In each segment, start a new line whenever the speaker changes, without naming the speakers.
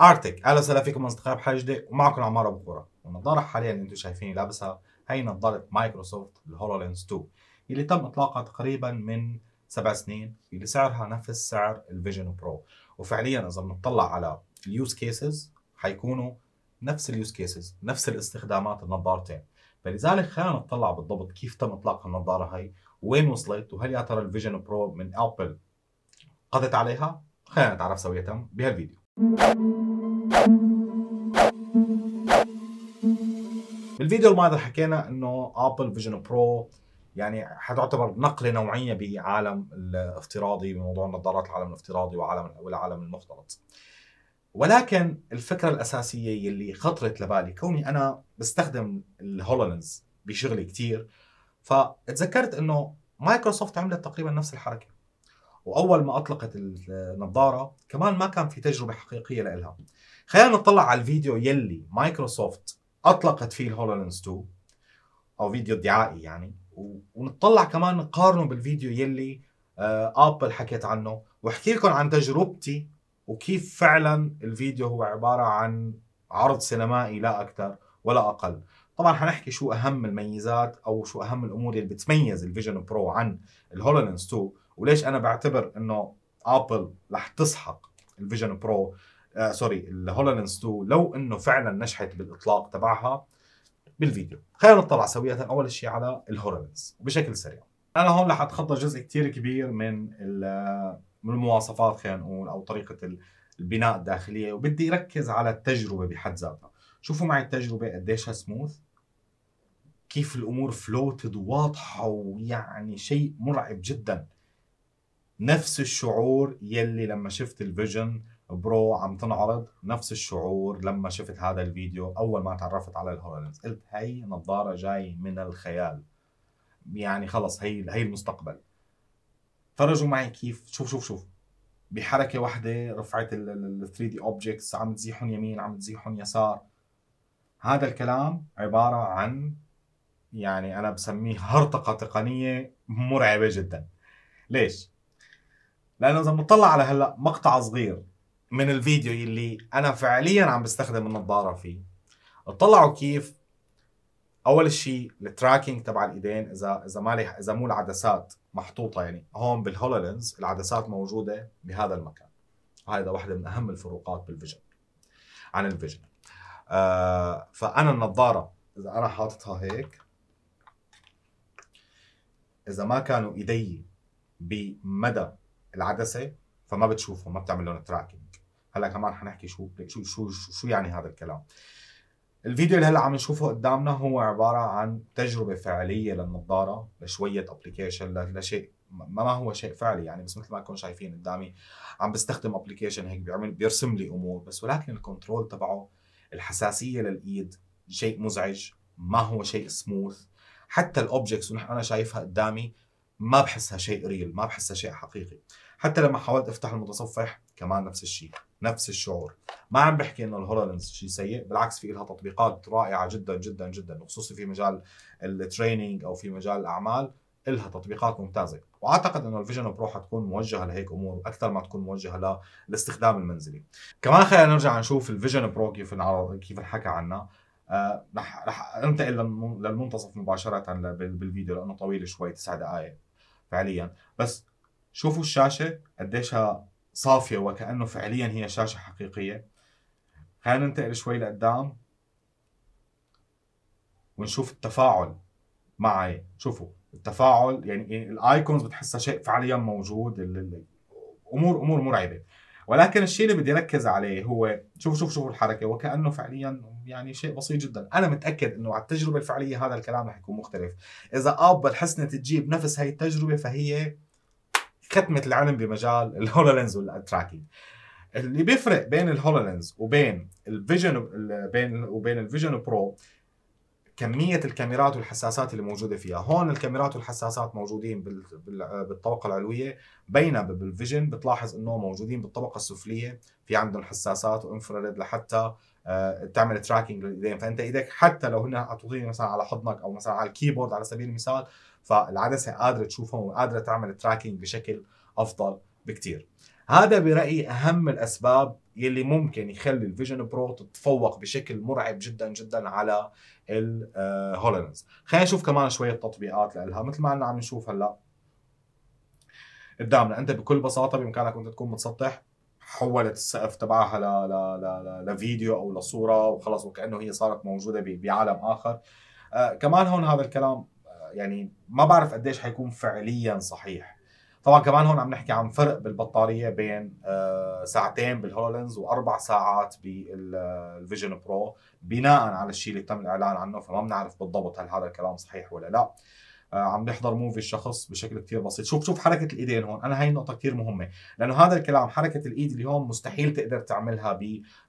ارتك اهلا وسهلا فيكم اصدقائي جديده ومعكم عمار ابو كوره والنظاره حاليا اللي انتم شايفيني لابسها هي نظاره مايكروسوفت الهولو الهولولينز 2 اللي تم اطلاقها تقريبا من سبع سنين اللي سعرها نفس سعر الفيجن برو وفعليا اذا بنطلع على اليوز كيسز حيكونوا نفس اليوز كيسز نفس الاستخدامات النظارتين فلذلك خلينا نطلع بالضبط كيف تم اطلاق النظاره هي وين وصلت وهل يا ترى الفيجن برو من ابل قضت عليها خلينا نتعرف سوية بهالفيديو بالفيديو الماضي حكينا انه ابل فيجن برو يعني حتعتبر نقله نوعيه بعالم الافتراضي بموضوع نظارات العالم الافتراضي وعالم والعالم المختلط ولكن الفكره الاساسيه يلي خطرت لبالي كوني انا بستخدم الهولولنز بشغلي كثير فتذكرت انه مايكروسوفت عملت تقريبا نفس الحركه واول ما اطلقت النظاره كمان ما كان في تجربه حقيقيه لإلها خلينا نطلع على الفيديو يلي مايكروسوفت اطلقت فيه الهولولينز 2 او فيديو ادعائي يعني ونطلع كمان نقارنه بالفيديو يلي ابل آه، حكيت عنه واحكي لكم عن تجربتي وكيف فعلا الفيديو هو عباره عن عرض سينمائي لا اكثر ولا اقل طبعا حنحكي شو اهم الميزات او شو اهم الامور اللي بتميز الفيجن برو عن الهولولينز 2 وليش انا بعتبر انه ابل رح تسحق الفيجن برو آه سوري الهولولنس 2 لو انه فعلا نجحت بالاطلاق تبعها بالفيديو خلينا نطلع سوية اول شيء على الهولولنس بشكل سريع انا هون رح اتخطى جزء كتير كبير من من المواصفات خلينا نقول او طريقه البناء الداخليه وبدي ركز على التجربه بحد ذاتها شوفوا معي التجربه قديشها سموث كيف الامور فلوتد واضحه ويعني شيء مرعب جدا نفس الشعور يلي لما شفت الفيجن برو عم تنعرض نفس الشعور لما شفت هذا الفيديو اول ما تعرفت على الهولنز قلت هي نظاره جاي من الخيال يعني خلص هي هي المستقبل فرجوا معي كيف شوف شوف شوف بحركه واحده رفعت ال 3 دي اوبجكتس عم تزيحهم يمين عم تزيحهم يسار هذا الكلام عباره عن يعني انا بسميه هرطقه تقنيه مرعبه جدا ليش لانه اذا بنطلع على هلا مقطع صغير من الفيديو اللي انا فعليا عم بستخدم النظاره فيه اطلعوا كيف اول شيء التراكينج تبع الايدين اذا اذا مالي اذا مو العدسات محطوطه يعني هون بالهولولينز العدسات موجوده بهذا المكان هذا واحدة من اهم الفروقات بالفيجن عن الفيجن آه فانا النظاره اذا انا حاططها هيك اذا ما كانوا ايدي بمدى العدسه فما بتشوفهم ما بتعمل لهم تراكنج هلا كمان حنحكي شو شو شو شو يعني هذا الكلام الفيديو اللي هلا عم نشوفه قدامنا هو عباره عن تجربه فعليه للنظاره لشويه ابلكيشن لشيء ما هو شيء فعلي يعني بس مثل ما تكون شايفين قدامي عم بستخدم ابلكيشن هيك بيعمل بيرسم لي امور بس ولكن الكنترول تبعه الحساسيه للايد شيء مزعج ما هو شيء سموث حتى الاوبجكتس ونحن انا شايفها قدامي ما بحسها شيء ريل ما بحسها شيء حقيقي حتى لما حاولت افتح المتصفح كمان نفس الشيء نفس الشعور ما عم بحكي انه الهولولنس شيء سيء بالعكس في لها تطبيقات رائعه جدا جدا جدا خصوصي في مجال التريننج او في مجال الاعمال لها تطبيقات ممتازه واعتقد انه الفيجن برو حتكون موجهه لهيك امور اكثر ما تكون موجهه للاستخدام المنزلي كمان خلينا نرجع نشوف الفيجن برو كيف كيف انحكى عنها آه، رح رح انتقل للمنتصف مباشره بالفيديو لانه طويل شوي تسع دقائق فعليا بس شوفوا الشاشة قديشها صافية وكأنه فعليا هي شاشة حقيقية خلينا ننتقل شوي لقدام ونشوف التفاعل معي شوفوا التفاعل يعني الايكونز بتحسها شيء فعليا موجود امور امور مرعبه ولكن الشيء اللي بدي ركز عليه هو شوفوا شوفوا شوفوا الحركه وكانه فعليا يعني شيء بسيط جدا انا متاكد انه على التجربه الفعليه هذا الكلام رح يكون مختلف اذا اب الحسنه تجيب نفس هاي التجربه فهي ختمه العلم بمجال الهولولينز والتراكينج اللي بيفرق بين الهولولينز وبين الفيجن بين وبين الفيجن برو كمية الكاميرات والحساسات اللي موجودة فيها هون الكاميرات والحساسات موجودين بالطبقة العلوية بينما بالفيجن بتلاحظ انه موجودين بالطبقة السفلية في عندهم حساسات وانفراريد لحتى آه، تعمل تراكنج للايدين فانت ايدك حتى لو هن محطوطين مثلا على حضنك او مثلا على الكيبورد على سبيل المثال فالعدسه قادره تشوفهم وقادره تعمل تراكنج بشكل افضل بكتير هذا برايي اهم الاسباب يلي ممكن يخلي الفيجن برو تتفوق بشكل مرعب جدا جدا على الهولنز آه، خلينا نشوف كمان شويه تطبيقات لها مثل ما عم نشوف هلا قدامنا انت بكل بساطه بامكانك انت تكون متسطح حولت السقف تبعها ل... ل... ل... لفيديو او لصوره وخلص وكانه هي صارت موجوده ب... بعالم اخر آه كمان هون هذا الكلام آه، يعني ما بعرف قديش حيكون فعليا صحيح طبعا كمان هون عم نحكي عن فرق بالبطاريه بين آه، ساعتين بالهولنز واربع ساعات بالفيجن برو بناء على الشيء اللي تم الاعلان عنه فما بنعرف بالضبط هل هذا الكلام صحيح ولا لا آه، عم بيحضر موفي الشخص بشكل كتير بسيط شوف شوف حركه الايدين هون انا هاي النقطه كتير مهمه لانه هذا الكلام حركه الايد اليوم مستحيل تقدر تعملها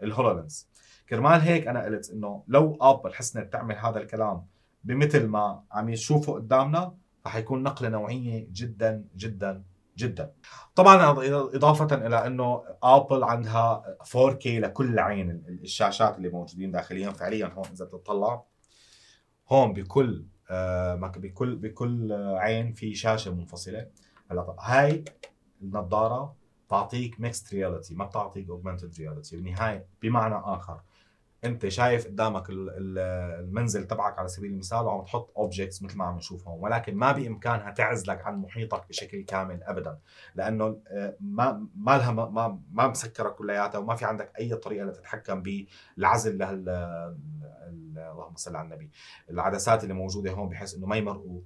بالهولولنس كرمال هيك انا قلت انه لو ابل حسنت تعمل هذا الكلام بمثل ما عم يشوفه قدامنا فحيكون نقله نوعيه جدا جدا جدا طبعا اضافه الى انه ابل عندها 4K لكل عين الشاشات اللي موجودين داخليا فعليا هون اذا بتطلع هون بكل آه، بكل بكل عين في شاشه منفصله هلا هاي النظاره تعطيك ميكست رياليتي ما بتعطيك اوجمانتد رياليتي بالنهايه بمعنى اخر انت شايف قدامك المنزل تبعك على سبيل المثال وعم تحط اوبجكتس مثل ما عم نشوف هون ولكن ما بامكانها تعزلك عن محيطك بشكل كامل ابدا لانه آه، ما ما لها ما ما مسكره كلياتها وما في عندك اي طريقه لتتحكم بالعزل لهال اللهم صل على النبي العدسات اللي موجوده هون بحيث انه ما يمرقوا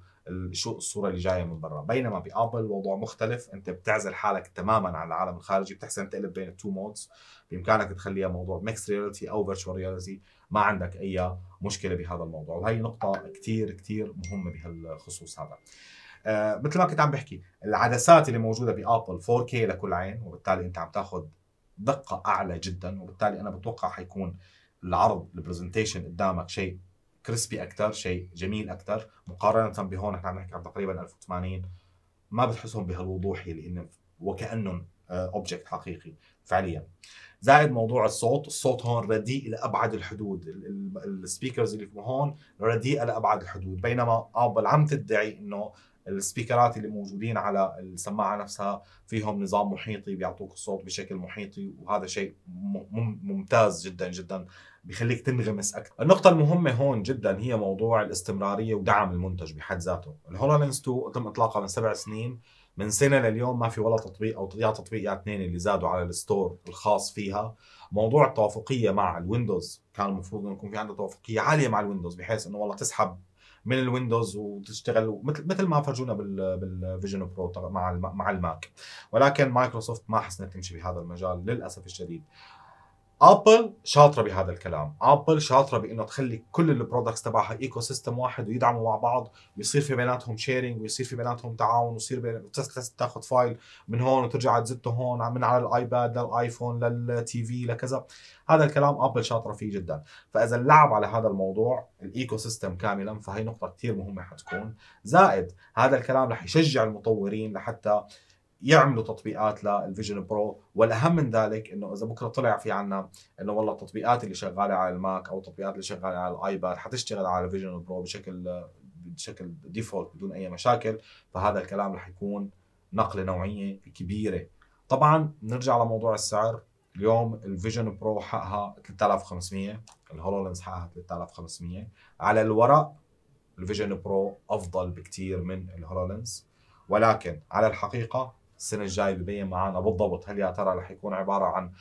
شو الصوره اللي جايه من برا بينما بابل الموضوع مختلف انت بتعزل حالك تماما عن العالم الخارجي بتحسن تقلب بين التو مودز بامكانك تخليها موضوع ميكس رياليتي او فيرتشوال رياليتي ما عندك اي مشكله بهذا الموضوع وهي نقطه كثير كثير مهمه بهالخصوص هذا آه مثل ما كنت عم بحكي العدسات اللي موجوده بابل 4K لكل عين وبالتالي انت عم تاخذ دقه اعلى جدا وبالتالي انا بتوقع حيكون العرض البرزنتيشن قدامك شيء كريسبي اكثر شيء جميل اكثر مقارنه بهون احنا عم نحكي عن تقريبا 1080 ما بتحسهم بهالوضوح اللي هن وكانهم اوبجكت آه، حقيقي فعليا زائد موضوع الصوت الصوت هون رديء لابعد الحدود السبيكرز اللي هون رديئه لابعد الحدود بينما ابل عم تدعي انه السبيكرات اللي موجودين على السماعه نفسها فيهم نظام محيطي بيعطوك الصوت بشكل محيطي وهذا شيء ممتاز جدا جدا بخليك تنغمس اكثر النقطه المهمه هون جدا هي موضوع الاستمراريه ودعم المنتج بحد ذاته الهولندز 2 تم اطلاقها من سبع سنين من سنه لليوم ما في ولا تطبيق او يا تطبيق يا اثنين اللي زادوا على الستور الخاص فيها موضوع التوافقيه مع الويندوز كان المفروض انه يكون في عندها توافقيه عاليه مع الويندوز بحيث انه والله تسحب من الويندوز وتشتغل مثل مثل ما فرجونا بالفيجن برو مع مع الماك ولكن مايكروسوفت ما حسنت تمشي بهذا المجال للاسف الشديد ابل شاطره بهذا الكلام ابل شاطره بانه تخلي كل البرودكتس تبعها ايكو سيستم واحد ويدعموا مع بعض ويصير في بيناتهم شيرنج ويصير في بيناتهم تعاون ويصير بين تاخذ فايل من هون وترجع تزته هون من على الايباد للايفون للتي في لكذا هذا الكلام ابل شاطره فيه جدا فاذا اللعب على هذا الموضوع الايكو سيستم كاملا فهي نقطه كثير مهمه حتكون زائد هذا الكلام رح يشجع المطورين لحتى يعملوا تطبيقات للفيجن برو والاهم من ذلك انه اذا بكره طلع في عنا انه والله التطبيقات اللي شغاله على الماك او التطبيقات اللي شغاله على الايباد حتشتغل على الفيجن برو بشكل بشكل ديفولت بدون اي مشاكل فهذا الكلام رح يكون نقله نوعيه كبيره طبعا نرجع لموضوع السعر اليوم الفيجن برو حقها 3500 لينز حقها 3500 على الورق الفيجن برو افضل بكثير من لينز ولكن على الحقيقه السنه الجايه ببين معنا بالضبط هل يا ترى رح يكون عباره عن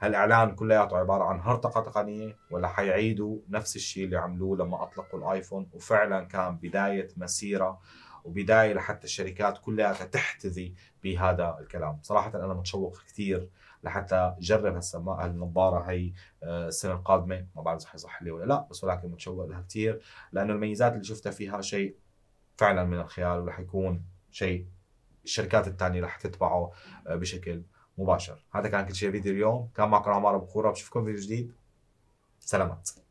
هالاعلان كلياته عباره عن هرطقه تقنيه ولا حيعيدوا نفس الشيء اللي عملوه لما اطلقوا الايفون وفعلا كان بدايه مسيره وبدايه لحتى الشركات كلها تحتذي بهذا الكلام صراحه انا متشوق كثير لحتى اجرب هالسماعه النظاره هي آه، السنه القادمه ما بعرف اذا حيصح لي ولا لا بس ولكن متشوق لها كثير لانه الميزات اللي شفتها فيها شيء فعلا من الخيال ورح يكون شيء الشركات الثانيه رح تتبعه آه، بشكل مباشر هذا كان كل شيء فيديو اليوم كان معكم عمار ابو خوره بشوفكم فيديو جديد سلامات